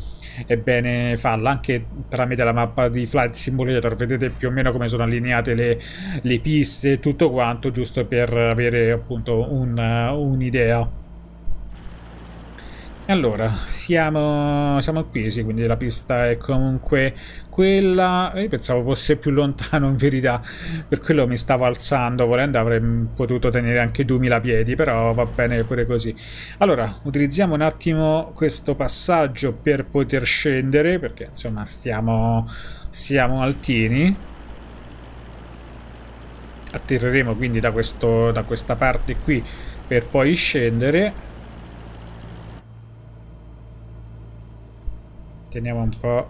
è bene farla anche tramite la mappa di Flight Simulator, vedete più o meno come sono allineate le, le piste e tutto quanto, giusto per avere appunto dato uh, un'idea. allora, siamo, siamo qui, sì, quindi la pista è comunque quella... Io pensavo fosse più lontano in verità, per quello mi stavo alzando, volendo avrei potuto tenere anche 2000 piedi, però va bene pure così. Allora, utilizziamo un attimo questo passaggio per poter scendere, perché insomma stiamo, siamo altini. Attireremo quindi da, questo, da questa parte qui per poi scendere teniamo un po'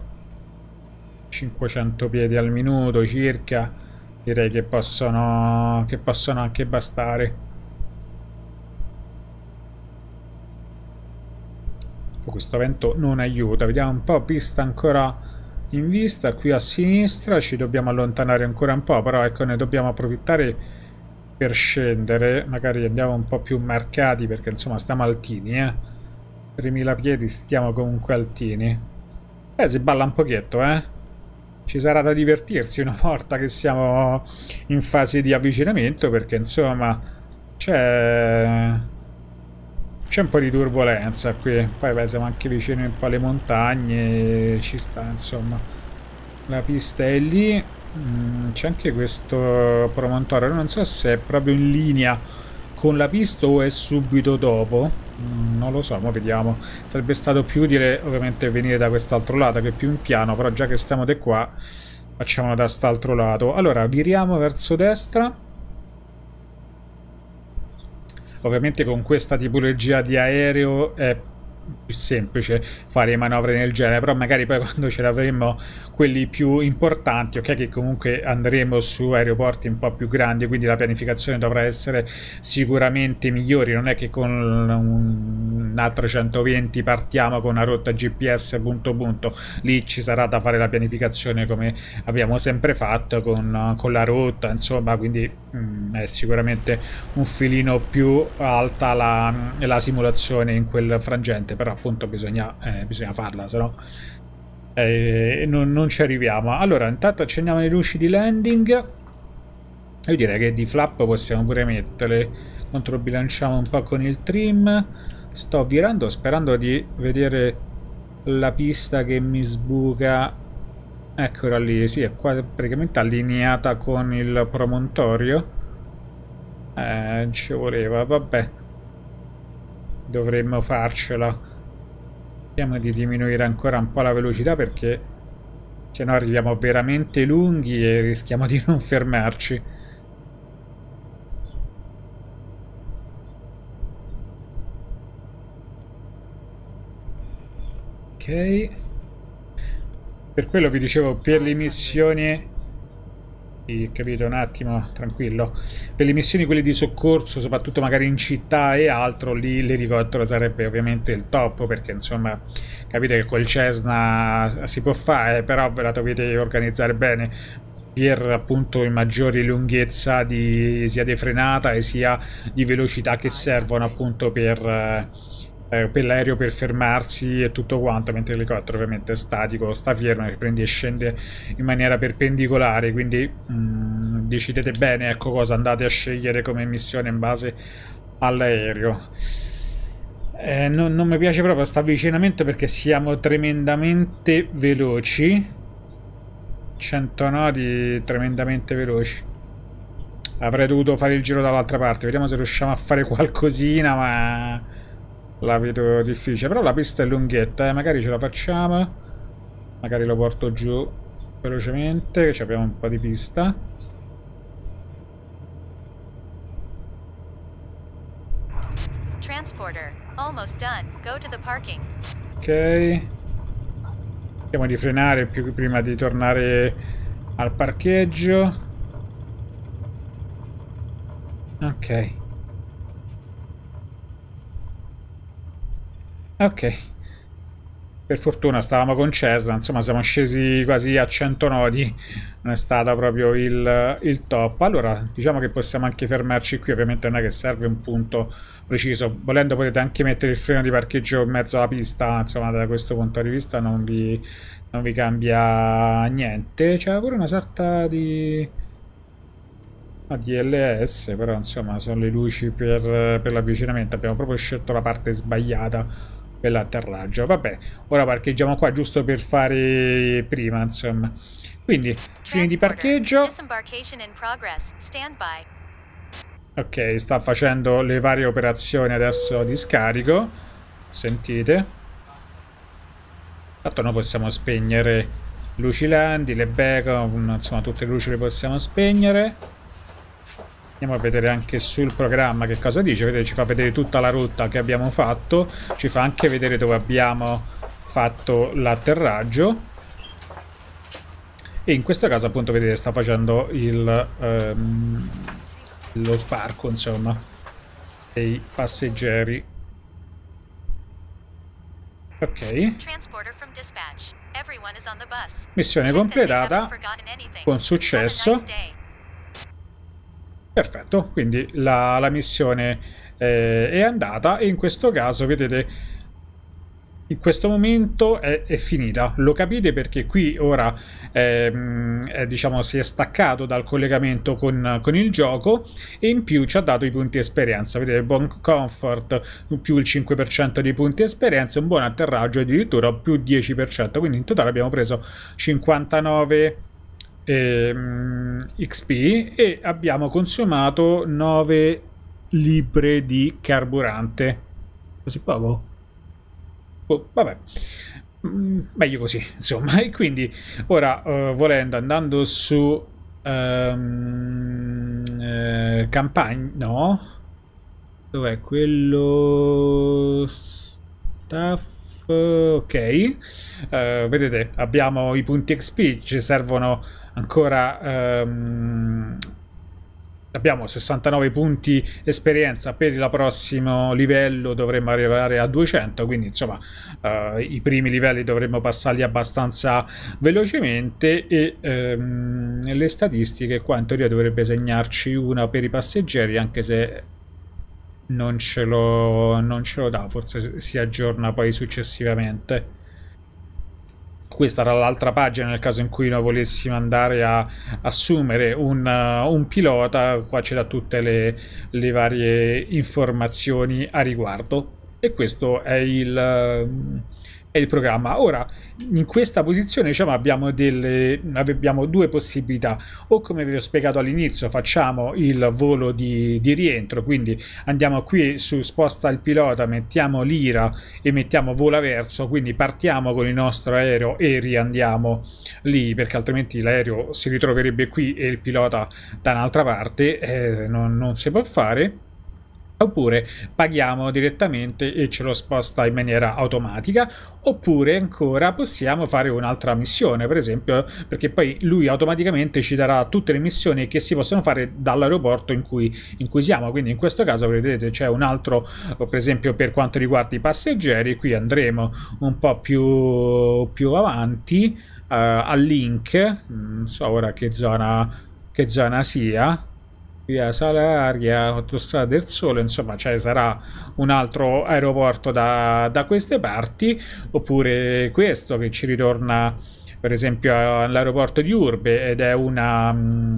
500 piedi al minuto circa direi che possono, che possono anche bastare questo vento non aiuta vediamo un po' pista ancora in vista qui a sinistra ci dobbiamo allontanare ancora un po' però ecco ne dobbiamo approfittare per scendere magari andiamo un po' più marcati perché insomma stiamo altini eh 3000 piedi stiamo comunque altini eh si balla un pochetto eh ci sarà da divertirsi una volta che siamo in fase di avvicinamento perché insomma c'è c'è un po' di turbolenza qui, poi beh, siamo anche vicino un po' alle montagne, ci sta insomma. La pista è lì, mm, c'è anche questo promontorio, non so se è proprio in linea con la pista o è subito dopo, mm, non lo so, ma vediamo. Sarebbe stato più utile ovviamente venire da quest'altro lato che è più in piano, però già che stiamo di qua facciamolo da quest'altro lato. Allora, viriamo verso destra Ovviamente con questa tipologia di aereo è più semplice fare manovre nel genere, però magari poi quando ce l'avremo quelli più importanti, ok, che comunque andremo su aeroporti un po' più grandi, quindi la pianificazione dovrà essere sicuramente migliore, non è che con un a 320 partiamo con una rotta GPS punto punto, lì ci sarà da fare la pianificazione come abbiamo sempre fatto con, con la rotta, insomma, quindi mh, mm, è sicuramente un filino più alta la, la simulazione in quel frangente parte, però appunto bisogna, eh, bisogna farla, se no eh, non, non, ci arriviamo. Allora, intanto accendiamo le luci di landing. Io direi che di flap possiamo pure metterle. Controbilanciamo un po' con il trim. Sto virando sperando di vedere la pista che mi sbuca. Eccola lì, sì, è qua praticamente allineata con il promontorio. Eh, ci voleva, vabbè dovremmo farcela cerchiamo di diminuire ancora un po' la velocità perché se no arriviamo veramente lunghi e rischiamo di non fermarci ok per quello vi dicevo per le missioni capito un attimo tranquillo per le missioni quelle di soccorso soprattutto magari in città e altro lì l'elicottero sarebbe ovviamente il top perché insomma capite che col Cessna si può fare però ve la dovete organizzare bene per appunto in maggiori lunghezza di, sia di frenata e sia di velocità che servono appunto per eh, eh, per l'aereo per fermarsi e tutto quanto, mentre l'elicottero ovviamente è statico, sta fermo, prendi e scende in maniera perpendicolare, quindi mh, mm, decidete bene ecco cosa andate a scegliere come missione in base all'aereo. Eh, non, non, mi piace proprio questo avvicinamento perché siamo tremendamente veloci. 100 nodi tremendamente veloci. Avrei dovuto fare il giro dall'altra parte. Vediamo se riusciamo a fare qualcosina, ma la vedo difficile. Però la pista è lunghetta, eh. magari ce la facciamo. Magari lo porto giù velocemente, che abbiamo un po' di pista. Ok. Cerchiamo di frenare più prima di tornare al parcheggio. Ok. Ok. Per fortuna stavamo con Cesna, insomma siamo scesi quasi a 100 nodi, non è stato proprio il, il, top. Allora, diciamo che possiamo anche fermarci qui, ovviamente non è che serve un punto preciso. Volendo potete anche mettere il freno di parcheggio in mezzo alla pista, insomma da questo punto di vista non vi, non vi cambia niente. C'è pure una sorta di... Ah, DLS, però insomma sono le luci per, per l'avvicinamento, abbiamo proprio scelto la parte sbagliata per l'atterraggio. Vabbè, ora parcheggiamo qua giusto per fare prima, insomma. Quindi, fine di parcheggio. Ok, sta facendo le varie operazioni adesso di scarico. Sentite. Intanto noi possiamo spegnere luci landi, le beacon, insomma tutte le luci le possiamo spegnere. Andiamo a vedere anche sul programma che cosa dice, vedete ci fa vedere tutta la rotta che abbiamo fatto, ci fa anche vedere dove abbiamo fatto l'atterraggio e in questo caso appunto vedete sta facendo il, ehm, lo sparco insomma dei passeggeri ok missione completata con successo Perfetto, quindi la, la missione eh, è andata e in questo caso vedete in questo momento è, è, finita, lo capite perché qui ora ehm, è, diciamo, si è staccato dal collegamento con, con, il gioco e in più ci ha dato i punti esperienza, vedete buon comfort più il 5% dei punti esperienza, un buon atterraggio addirittura più 10%, quindi in totale abbiamo preso 59 ehm, XP e abbiamo consumato 9 libre di carburante. Così poco? Oh, vabbè mm, meglio così insomma e quindi ora uh, volendo andando su um, eh, campagna no dov'è quello staff ok uh, vedete abbiamo i punti XP ci servono ancora... Um, abbiamo 69 punti esperienza per il prossimo livello dovremmo arrivare a 200 quindi insomma eh, i primi livelli dovremmo passarli abbastanza velocemente e ehm, le statistiche qua in teoria dovrebbe segnarci una per i passeggeri anche se non ce lo, non ce lo dà forse si aggiorna poi successivamente questa era l'altra pagina nel caso in cui noi volessimo andare a assumere un, uh, un pilota, qua c'è da tutte le, le varie informazioni a riguardo e questo è il... Uh, è il programma. Ora, in questa posizione diciamo, abbiamo, delle, abbiamo due possibilità. O come vi ho spiegato all'inizio, facciamo il volo di, di rientro, quindi andiamo qui su sposta il pilota, mettiamo l'ira e mettiamo vola verso, quindi partiamo con il nostro aereo e riandiamo lì, perché altrimenti l'aereo si ritroverebbe qui e il pilota da un'altra parte, eh, non, non si può fare oppure paghiamo direttamente e ce lo sposta in maniera automatica oppure ancora possiamo fare un'altra missione per esempio perché poi lui automaticamente ci darà tutte le missioni che si possono fare dall'aeroporto in cui, in cui siamo quindi in questo caso vedete c'è un altro per esempio per quanto riguarda i passeggeri qui andremo un po' più, più avanti uh, eh, al link non so ora che zona che zona sia via Salaria, Autostrada del Sole, insomma, cioè sarà un altro aeroporto da, da queste parti, oppure questo che ci ritorna per esempio all'aeroporto di Urbe ed è una, mm,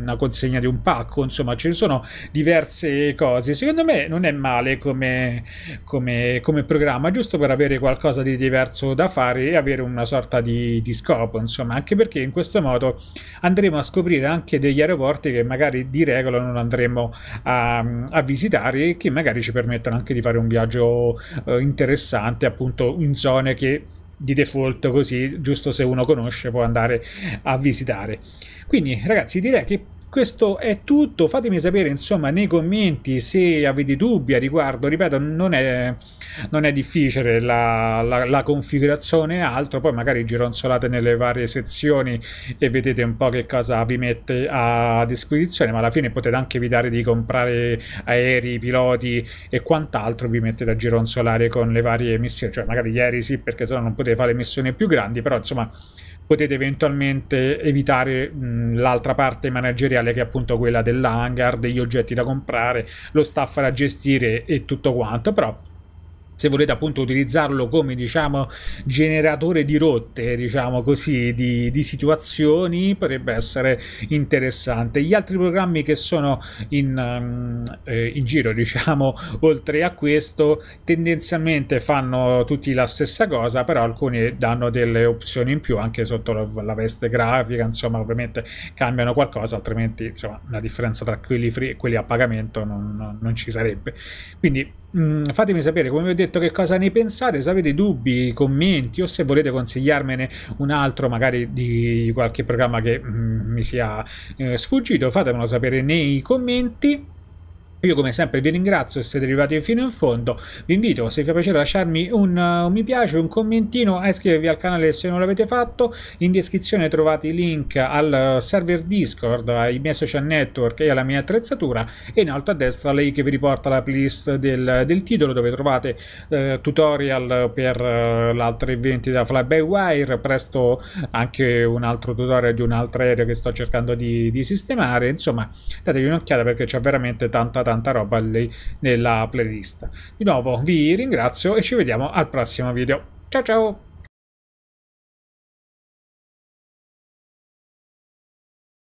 una consegna di un pacco, insomma ci sono diverse cose. Secondo me non è male come, come, come programma, giusto per avere qualcosa di diverso da fare e avere una sorta di, di scopo, insomma, anche perché in questo modo andremo a scoprire anche degli aeroporti che magari di regola non andremo a, a visitare e che magari ci permettono anche di fare un viaggio eh, interessante appunto in zone che di default così giusto se uno conosce può andare a visitare quindi ragazzi direi che questo è tutto fatemi sapere insomma nei commenti se avete dubbi a riguardo ripeto non è non è difficile la, la, la configurazione e altro, poi magari gironzolate nelle varie sezioni e vedete un po' che cosa vi mette a disposizione, ma alla fine potete anche evitare di comprare aerei, piloti e quant'altro, vi mettete a gironzolare con le varie missioni, cioè magari ieri sì perché sennò non potete fare missioni più grandi, però insomma potete eventualmente evitare l'altra parte manageriale che è appunto quella dell'hangar, degli oggetti da comprare, lo staff da gestire e tutto quanto, però se volete appunto utilizzarlo come diciamo generatore di rotte diciamo così di, di situazioni potrebbe essere interessante gli altri programmi che sono in, ehm, eh, in giro diciamo oltre a questo tendenzialmente fanno tutti la stessa cosa però alcuni danno delle opzioni in più anche sotto la, la veste grafica insomma ovviamente cambiano qualcosa altrimenti insomma la differenza tra quelli free e quelli a pagamento non, non ci sarebbe quindi Mm, fatemi sapere come vi ho detto che cosa ne pensate se avete dubbi commenti o se volete consigliarmene un altro magari di qualche programma che mm, mi sia eh, sfuggito fatemelo sapere nei commenti io come sempre vi ringrazio se siete arrivati fino in fondo, vi invito se vi fa piacere a lasciarmi un, un mi piace, un commentino, a iscrivervi al canale se non l'avete fatto, in descrizione trovate i link al server Discord, ai miei social network e alla mia attrezzatura e in alto a destra lei che vi riporta la playlist del, del titolo dove trovate uh, tutorial per uh, eh, l'altro evento da wire presto anche un altro tutorial di un altro aereo che sto cercando di, di sistemare, insomma datevi un'occhiata perché c'è veramente tanta tanta tanta roba lì nella playlist. Di nuovo vi ringrazio e ci vediamo al prossimo video. Ciao ciao!